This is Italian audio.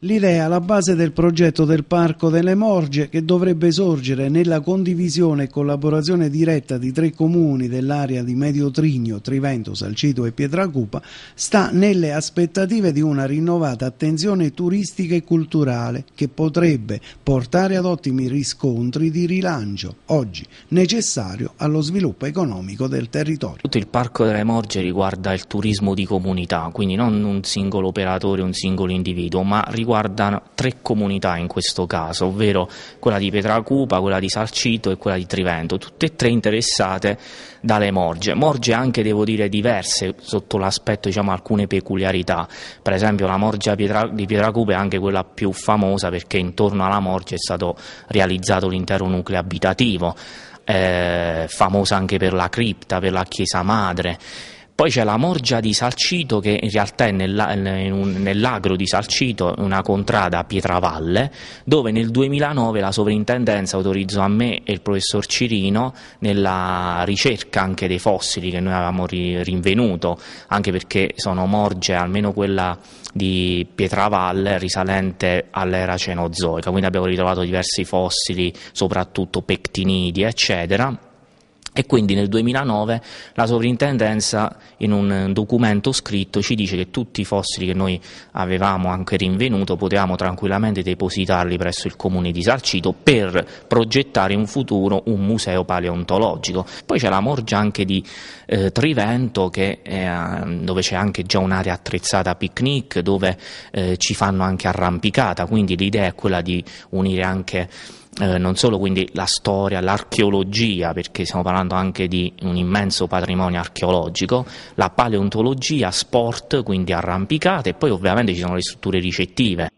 l'idea alla base del progetto del Parco delle Morge che dovrebbe sorgere nella condivisione e collaborazione diretta di tre comuni dell'area di Medio Trigno, Trivento, Salcito e Pietracupa sta nelle aspettative di una rinnovata attenzione turistica e culturale che potrebbe portare ad ottimi riscontri di rilancio, oggi necessario allo sviluppo economico del territorio. Tutto il Parco delle Morge riguarda il turismo di comunità, quindi non un singolo operatore, un singolo individuo, ma riguarda riguarda tre comunità in questo caso, ovvero quella di Petracupa, quella di Salcito e quella di Trivento, tutte e tre interessate dalle morge. Morge anche, devo dire, diverse sotto l'aspetto, diciamo, alcune peculiarità. Per esempio la morgia di Pietracupa è anche quella più famosa perché intorno alla morge è stato realizzato l'intero nucleo abitativo, eh, famosa anche per la cripta, per la chiesa madre. Poi c'è la Morgia di Salcito che in realtà è nell'agro di Salcito, una contrada a Pietravalle, dove nel 2009 la sovrintendenza autorizzò a me e il professor Cirino nella ricerca anche dei fossili che noi avevamo rinvenuto, anche perché sono morge, almeno quella di Pietravalle, risalente all'era cenozoica, quindi abbiamo ritrovato diversi fossili, soprattutto pectinidi, eccetera e quindi nel 2009 la sovrintendenza in un eh, documento scritto ci dice che tutti i fossili che noi avevamo anche rinvenuto potevamo tranquillamente depositarli presso il comune di Sarcito per progettare in futuro un museo paleontologico. Poi c'è la morgia anche di eh, Trivento è, eh, dove c'è anche già un'area attrezzata a picnic dove eh, ci fanno anche arrampicata, quindi l'idea è quella di unire anche eh, non solo quindi la storia, l'archeologia, perché stiamo parlando anche di un immenso patrimonio archeologico, la paleontologia, sport, quindi arrampicate e poi ovviamente ci sono le strutture ricettive.